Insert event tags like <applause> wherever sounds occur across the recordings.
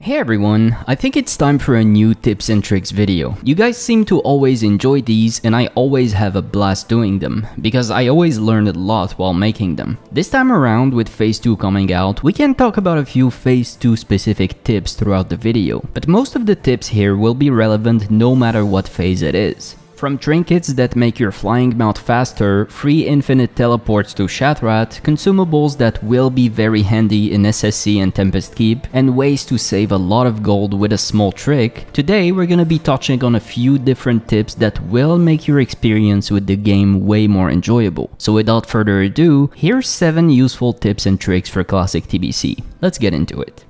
Hey everyone, I think it's time for a new tips and tricks video. You guys seem to always enjoy these and I always have a blast doing them, because I always learn a lot while making them. This time around with phase 2 coming out, we can talk about a few phase 2 specific tips throughout the video, but most of the tips here will be relevant no matter what phase it is. From trinkets that make your flying mount faster, free infinite teleports to Shatrat, consumables that will be very handy in SSC and Tempest Keep, and ways to save a lot of gold with a small trick, today we're gonna be touching on a few different tips that will make your experience with the game way more enjoyable. So without further ado, here's 7 useful tips and tricks for classic TBC. Let's get into it.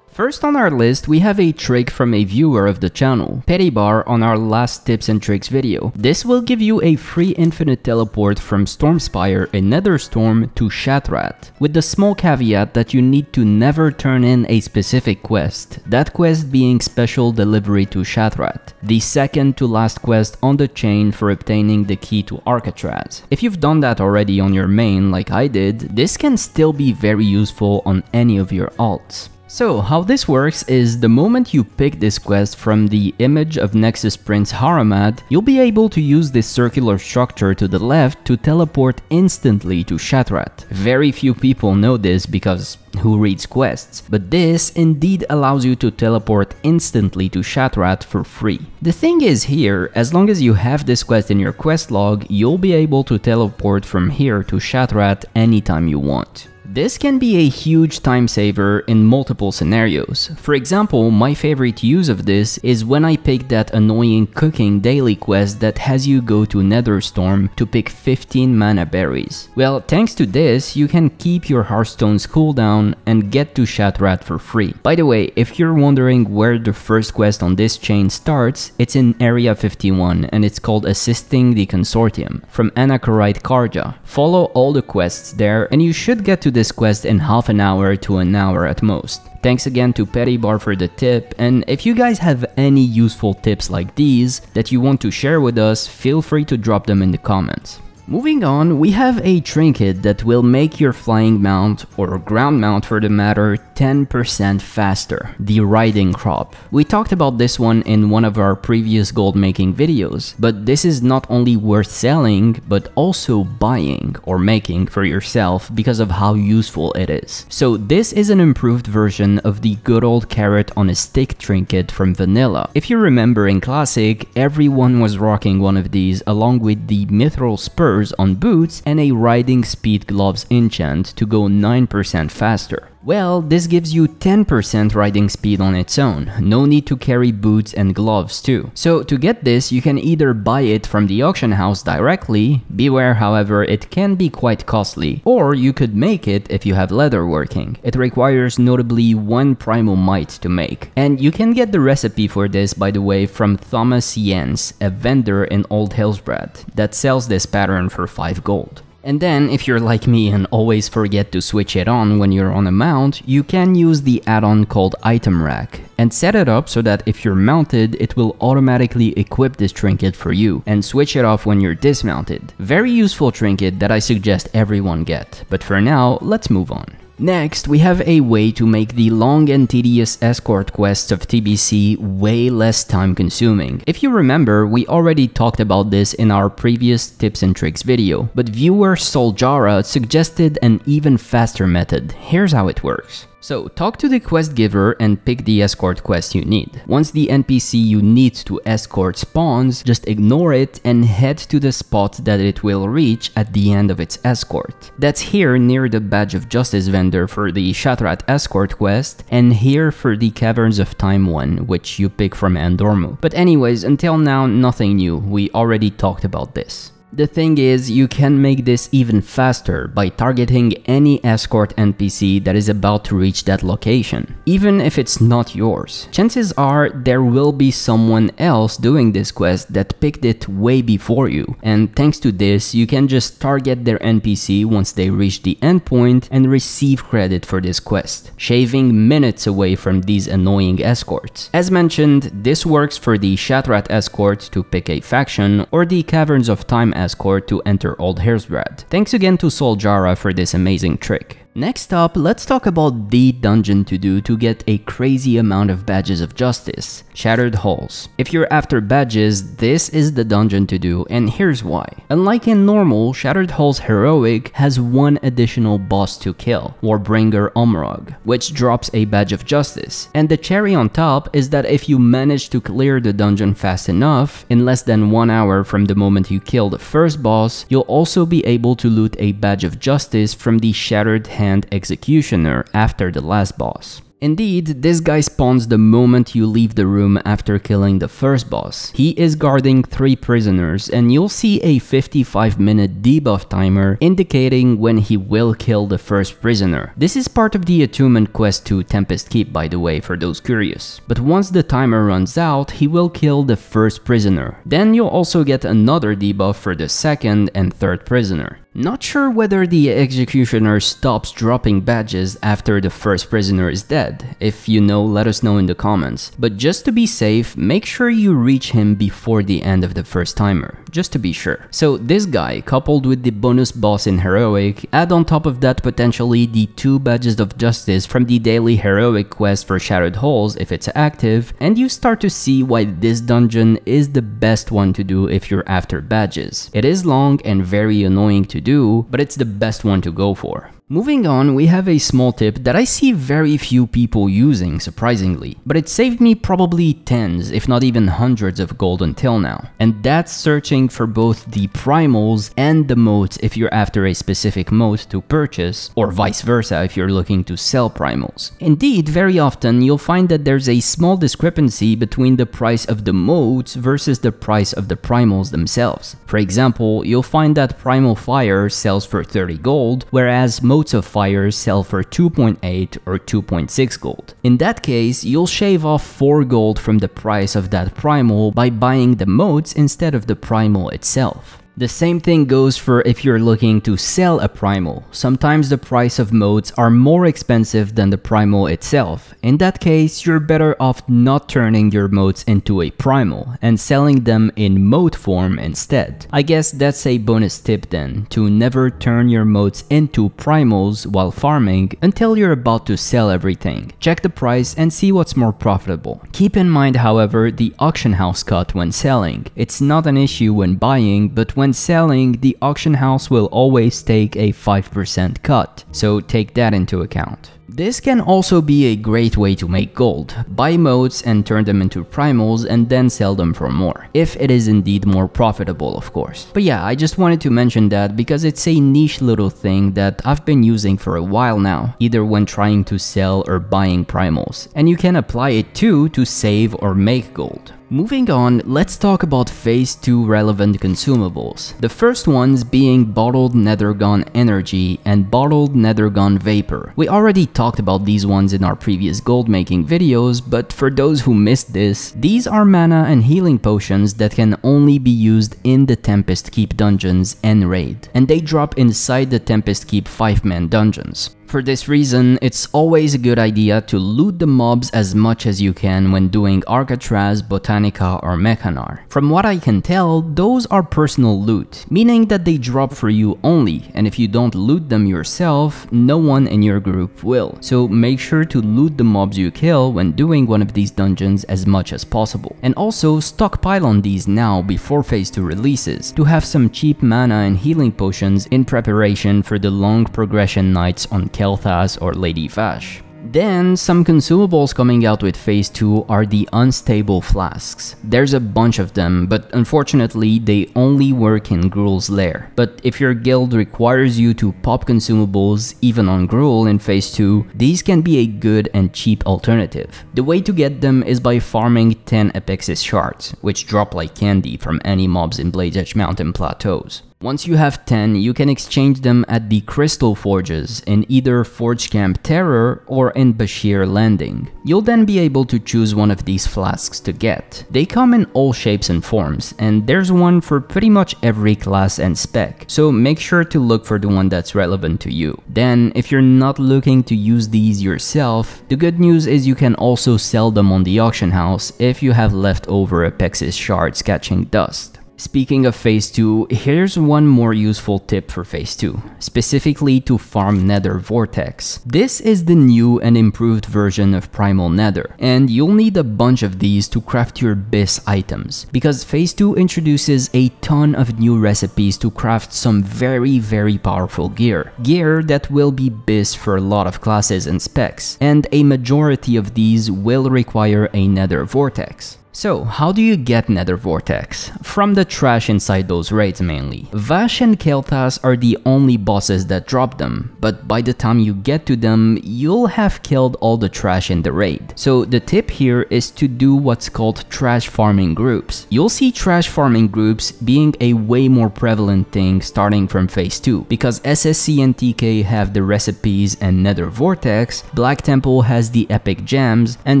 First on our list, we have a trick from a viewer of the channel, Petty Bar, on our last tips and tricks video. This will give you a free infinite teleport from Stormspire and Netherstorm to Shatrat, with the small caveat that you need to never turn in a specific quest, that quest being special delivery to Shatrat, the second to last quest on the chain for obtaining the key to Arcatraz. If you've done that already on your main like I did, this can still be very useful on any of your alts. So how this works is the moment you pick this quest from the image of Nexus Prince Haramad, you'll be able to use this circular structure to the left to teleport instantly to Shatrat. Very few people know this because who reads quests, but this indeed allows you to teleport instantly to Shatrat for free. The thing is here, as long as you have this quest in your quest log, you'll be able to teleport from here to Shatrat anytime you want. This can be a huge time saver in multiple scenarios. For example, my favorite use of this is when I pick that annoying cooking daily quest that has you go to Netherstorm to pick 15 mana berries. Well, thanks to this, you can keep your Hearthstone's cooldown and get to Shatrat for free. By the way, if you're wondering where the first quest on this chain starts, it's in Area 51 and it's called Assisting the Consortium from Anacorite Karja. Follow all the quests there and you should get to the this quest in half an hour to an hour at most. Thanks again to Petty Bar for the tip, and if you guys have any useful tips like these that you want to share with us, feel free to drop them in the comments. Moving on, we have a trinket that will make your flying mount, or ground mount for the matter, 10% faster, the riding crop. We talked about this one in one of our previous gold making videos, but this is not only worth selling, but also buying or making for yourself because of how useful it is. So this is an improved version of the good old carrot on a stick trinket from Vanilla. If you remember in Classic, everyone was rocking one of these along with the mithril spur spurs on boots and a riding speed gloves enchant to go 9% faster. Well, this gives you 10% riding speed on its own, no need to carry boots and gloves too. So to get this, you can either buy it from the auction house directly, beware however it can be quite costly, or you could make it if you have leather working. It requires notably one primal to make. And you can get the recipe for this by the way from Thomas Jens, a vendor in Old Hillsbrad that sells this pattern for 5 gold. And then, if you're like me and always forget to switch it on when you're on a mount, you can use the add-on called Item Rack and set it up so that if you're mounted, it will automatically equip this trinket for you and switch it off when you're dismounted. Very useful trinket that I suggest everyone get. But for now, let's move on. Next, we have a way to make the long and tedious escort quests of TBC way less time consuming. If you remember, we already talked about this in our previous tips and tricks video, but viewer Soljara suggested an even faster method. Here's how it works. So talk to the quest giver and pick the escort quest you need. Once the NPC you need to escort spawns, just ignore it and head to the spot that it will reach at the end of its escort. That's here near the Badge of Justice vendor for the Shatrat escort quest and here for the Caverns of Time one which you pick from Andormu. But anyways, until now nothing new, we already talked about this. The thing is, you can make this even faster by targeting any escort NPC that is about to reach that location, even if it's not yours. Chances are there will be someone else doing this quest that picked it way before you, and thanks to this, you can just target their NPC once they reach the endpoint and receive credit for this quest, shaving minutes away from these annoying escorts. As mentioned, this works for the Shatrat escort to pick a faction or the Caverns of Time Escort to enter Old Hairsbread. Thanks again to Sol Jara for this amazing trick. Next up, let's talk about the dungeon to do to get a crazy amount of badges of justice, Shattered Halls. If you're after badges, this is the dungeon to do and here's why. Unlike in normal, Shattered Halls Heroic has one additional boss to kill, Warbringer Omrog, which drops a badge of justice. And the cherry on top is that if you manage to clear the dungeon fast enough, in less than one hour from the moment you kill the first boss, you'll also be able to loot a badge of justice from the Shattered hand executioner after the last boss. Indeed, this guy spawns the moment you leave the room after killing the first boss. He is guarding 3 prisoners and you'll see a 55 minute debuff timer indicating when he will kill the first prisoner. This is part of the attunement quest to Tempest Keep by the way for those curious. But once the timer runs out, he will kill the first prisoner. Then you'll also get another debuff for the second and third prisoner. Not sure whether the executioner stops dropping badges after the first prisoner is dead. If you know, let us know in the comments. But just to be safe, make sure you reach him before the end of the first timer, just to be sure. So this guy, coupled with the bonus boss in Heroic, add on top of that potentially the two badges of justice from the daily Heroic quest for Shattered Halls if it's active, and you start to see why this dungeon is the best one to do if you're after badges. It is long and very annoying to do, but it's the best one to go for. Moving on, we have a small tip that I see very few people using, surprisingly, but it saved me probably tens, if not even hundreds of gold until now. And that's searching for both the primals and the moats if you're after a specific moat to purchase, or vice versa if you're looking to sell primals. Indeed, very often you'll find that there's a small discrepancy between the price of the moats versus the price of the primals themselves. For example, you'll find that Primal Fire sells for 30 gold, whereas most loads of fires sell for 2.8 or 2.6 gold. In that case, you'll shave off 4 gold from the price of that primal by buying the modes instead of the primal itself. The same thing goes for if you're looking to sell a primal. Sometimes the price of modes are more expensive than the primal itself. In that case, you're better off not turning your modes into a primal and selling them in mode form instead. I guess that's a bonus tip then, to never turn your modes into primals while farming until you're about to sell everything. Check the price and see what's more profitable. Keep in mind however the auction house cut when selling. It's not an issue when buying, but when when selling, the auction house will always take a 5% cut, so take that into account. This can also be a great way to make gold, buy modes and turn them into primals and then sell them for more, if it is indeed more profitable of course. But yeah, I just wanted to mention that because it's a niche little thing that I've been using for a while now, either when trying to sell or buying primals, and you can apply it too to save or make gold. Moving on, let's talk about phase 2 relevant consumables. The first ones being bottled nethergon energy and bottled nethergon vapor. We already talked talked about these ones in our previous gold making videos, but for those who missed this, these are mana and healing potions that can only be used in the Tempest Keep dungeons and raid, and they drop inside the Tempest Keep 5-man dungeons. For this reason, it's always a good idea to loot the mobs as much as you can when doing Arcatraz, Botanica or Mechanar. From what I can tell, those are personal loot, meaning that they drop for you only, and if you don't loot them yourself, no one in your group will. So make sure to loot the mobs you kill when doing one of these dungeons as much as possible. And also stockpile on these now before phase 2 releases, to have some cheap mana and healing potions in preparation for the long progression nights on Kel'Thas or Lady Vash. Then, some consumables coming out with Phase 2 are the Unstable Flasks. There's a bunch of them, but unfortunately they only work in Gruul's Lair. But if your guild requires you to pop consumables even on Gruul in Phase 2, these can be a good and cheap alternative. The way to get them is by farming 10 Apexis Shards, which drop like candy from any mobs in Blade's Edge Mountain plateaus. Once you have 10, you can exchange them at the Crystal Forges in either Forge Camp Terror or in Bashir Landing. You'll then be able to choose one of these flasks to get. They come in all shapes and forms, and there's one for pretty much every class and spec, so make sure to look for the one that's relevant to you. Then, if you're not looking to use these yourself, the good news is you can also sell them on the auction house if you have left over Pexis shards catching dust. Speaking of phase 2, here's one more useful tip for phase 2, specifically to farm nether vortex. This is the new and improved version of primal nether, and you'll need a bunch of these to craft your bis items, because phase 2 introduces a ton of new recipes to craft some very very powerful gear, gear that will be bis for a lot of classes and specs, and a majority of these will require a nether vortex. So, how do you get Nether Vortex? From the trash inside those raids mainly. Vash and Kel'Thas are the only bosses that drop them, but by the time you get to them, you'll have killed all the trash in the raid. So the tip here is to do what's called trash farming groups. You'll see trash farming groups being a way more prevalent thing starting from phase 2, because SSC and TK have the recipes and Nether Vortex, Black Temple has the epic gems, and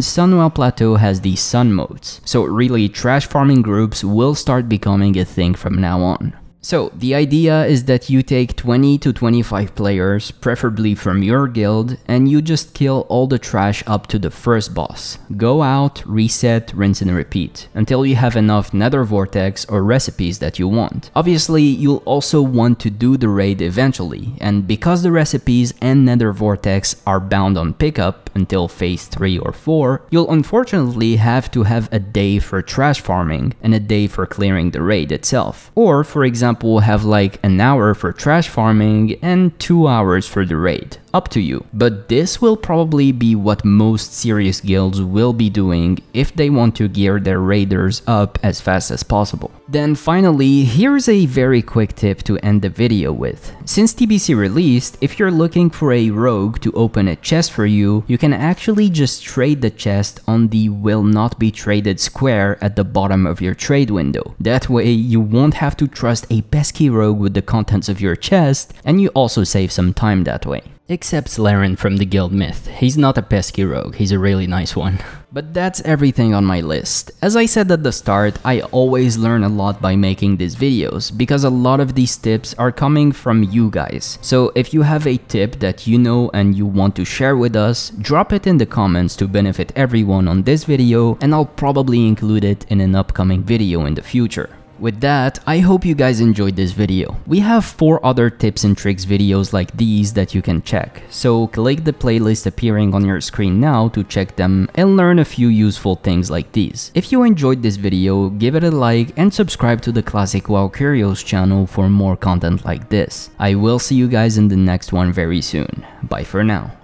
Sunwell Plateau has the sun modes. So really, trash farming groups will start becoming a thing from now on. So, the idea is that you take 20 to 25 players, preferably from your guild, and you just kill all the trash up to the first boss. Go out, reset, rinse and repeat, until you have enough nether vortex or recipes that you want. Obviously, you'll also want to do the raid eventually, and because the recipes and nether vortex are bound on pickup until phase 3 or 4, you'll unfortunately have to have a day for trash farming and a day for clearing the raid itself. Or, for example, example have like an hour for trash farming and 2 hours for the raid up to you. But this will probably be what most serious guilds will be doing if they want to gear their raiders up as fast as possible. Then finally, here's a very quick tip to end the video with. Since TBC released, if you're looking for a rogue to open a chest for you, you can actually just trade the chest on the will not be traded square at the bottom of your trade window. That way, you won't have to trust a pesky rogue with the contents of your chest, and you also save some time that way. Except Laren from the guild myth, he's not a pesky rogue, he's a really nice one. <laughs> but that's everything on my list. As I said at the start, I always learn a lot by making these videos, because a lot of these tips are coming from you guys. So if you have a tip that you know and you want to share with us, drop it in the comments to benefit everyone on this video and I'll probably include it in an upcoming video in the future. With that, I hope you guys enjoyed this video. We have 4 other tips and tricks videos like these that you can check, so click the playlist appearing on your screen now to check them and learn a few useful things like these. If you enjoyed this video, give it a like and subscribe to the Classic WoW Curios channel for more content like this. I will see you guys in the next one very soon. Bye for now.